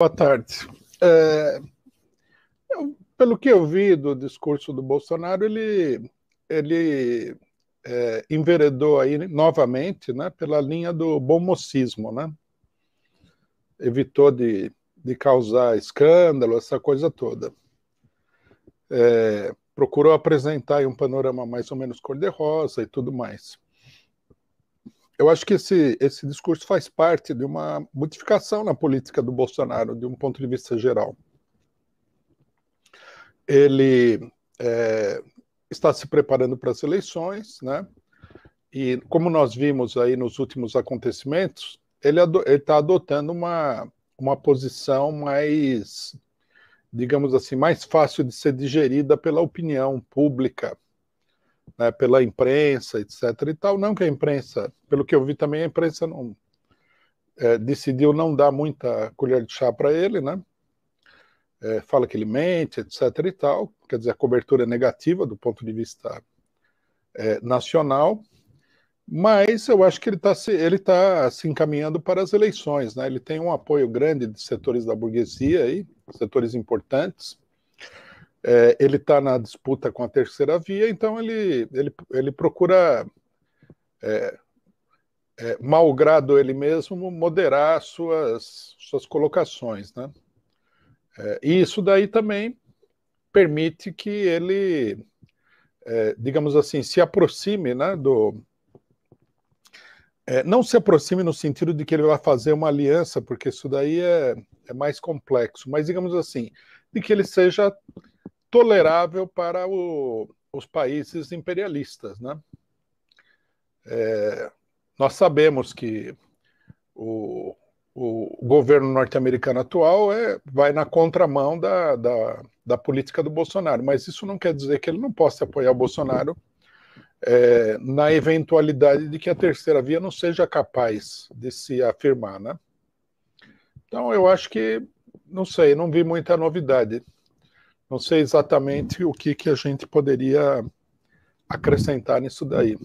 Boa tarde. É, eu, pelo que eu vi do discurso do Bolsonaro, ele, ele é, enveredou aí novamente né, pela linha do bom mocismo, né? Evitou de, de causar escândalo, essa coisa toda. É, procurou apresentar um panorama mais ou menos cor-de-rosa e tudo mais eu acho que esse, esse discurso faz parte de uma modificação na política do Bolsonaro, de um ponto de vista geral. Ele é, está se preparando para as eleições, né? E como nós vimos aí nos últimos acontecimentos, ele está adotando uma, uma posição mais, digamos assim, mais fácil de ser digerida pela opinião pública né, pela imprensa, etc. e tal. Não que a imprensa, pelo que eu vi também, a imprensa não, é, decidiu não dar muita colher de chá para ele, né? É, fala que ele mente, etc. e tal. Quer dizer, a cobertura é negativa do ponto de vista é, nacional. Mas eu acho que ele está se, ele tá se encaminhando para as eleições. Né? Ele tem um apoio grande de setores da burguesia, aí, setores importantes é, ele está na disputa com a terceira via, então ele, ele, ele procura, é, é, malgrado ele mesmo, moderar suas, suas colocações. Né? É, e isso daí também permite que ele, é, digamos assim, se aproxime né, do. É, não se aproxime no sentido de que ele vai fazer uma aliança, porque isso daí é, é mais complexo, mas digamos assim, de que ele seja tolerável para o, os países imperialistas. Né? É, nós sabemos que o, o governo norte-americano atual é, vai na contramão da, da, da, política do Bolsonaro, mas isso não quer dizer que ele não possa apoiar o Bolsonaro é, na eventualidade de que a terceira via não seja capaz de se afirmar, né? Então eu acho que, não sei, não vi muita novidade. Não sei exatamente o que, que a gente poderia acrescentar nisso daí.